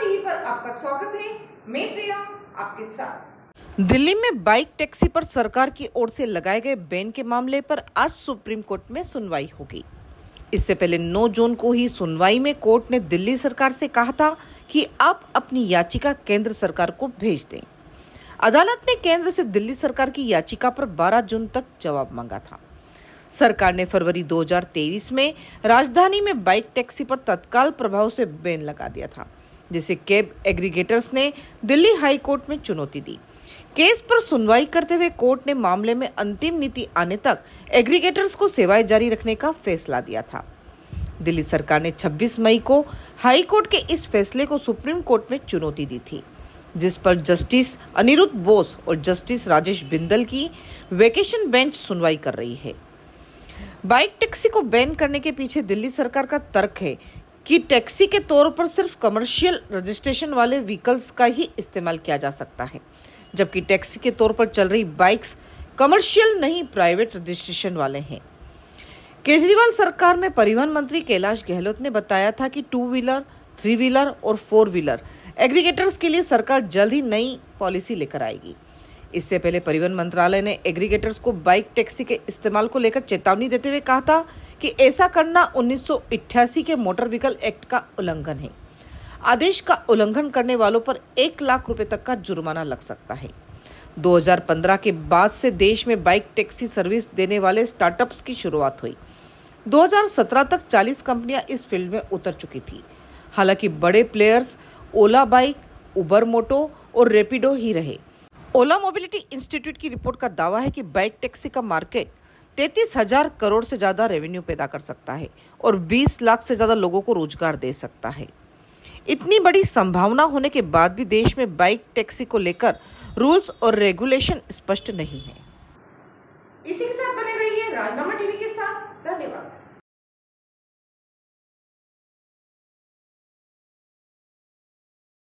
TV पर आपका स्वागत है मैं प्रिया आपके साथ दिल्ली में बाइक टैक्सी पर सरकार की ओर से लगाए गए बैन के मामले पर आज सुप्रीम कोर्ट में सुनवाई होगी इससे पहले 9 जून को ही सुनवाई में कोर्ट ने दिल्ली सरकार से कहा था कि आप अपनी याचिका केंद्र सरकार को भेज दें अदालत ने केंद्र से दिल्ली सरकार की याचिका पर 12 जून तक जवाब मांगा था सरकार ने फरवरी 2023 में राजधानी में बाइक टैक्सी पर तत्काल प्रभाव से बैन लगा दिया था जिसे कैब एग्रीगेटर्स ने दिल्ली हाई कोर्ट में चुनौती दी केस पर सुनवाई करते हुए कोर्ट ने मामले में अंतिम नीति आने तक एग्रीगेटर्स को सेवाएं जारी रखने का फैसला दिया था दिल्ली सरकार ने 26 मई को हाई कोर्ट के इस फैसले को सुप्रीम कोर्ट में चुनौती दी थी जिस पर जस्टिस अनिरुद्ध बोस और जस्टिस राजेश बिंदल की वेकेशन बेंच सुनवाई कर रही है बाइक टैक्सी को बैन करने के पीछे दिल्ली सरकार का तर्क है कि टैक्सी के तौर पर सिर्फ कमर्शियल रजिस्ट्रेशन वाले व्हीकल्स का ही इस्तेमाल किया जा सकता है जबकि टैक्सी के तौर पर चल रही बाइक्स कमर्शियल नहीं प्राइवेट रजिस्ट्रेशन वाले हैं केजरीवाल सरकार में परिवहन मंत्री कैलाश गहलोत ने बताया था कि टू व्हीलर थ्री व्हीलर और फोर व्हीलर एग्रीगेटर्स के लिए सरकार जल्द ही नई पॉलिसी लेकर आएगी इससे पहले परिवहन मंत्रालय ने एग्रीगेटर्स को बाइक टैक्सी के इस्तेमाल को लेकर चेतावनी देते हुए कहा था कि ऐसा करना 1988 के मोटर व्हीकल एक्ट का उल्लंघन है आदेश का उल्लंघन करने वालों पर एक लाख रुपए तक का जुर्माना लग सकता है 2015 के बाद से देश में बाइक टैक्सी सर्विस देने वाले स्टार्टअप्स की शुरुआत हुई 2017 तक 40 कंपनियां इस फील्ड में उतर चुकी थी हालांकि बड़े प्लेयर्स ओला बाइक उबर मोटो और रेपिडो ही रहे ओला मोबिलिटी इंस्टीट्यूट की रिपोर्ट का दावा है कि बाइक टैक्सी का मार्केट तैतीस हजार करोड़ से ज्यादा रेवेन्यू पैदा कर सकता है और 20 लाख से ज्यादा लोगों को रोजगार दे सकता है इतनी बड़ी संभावना होने के बाद भी देश में बाइक टैक्सी को लेकर रूल्स और रेगुलेशन स्पष्ट नहीं है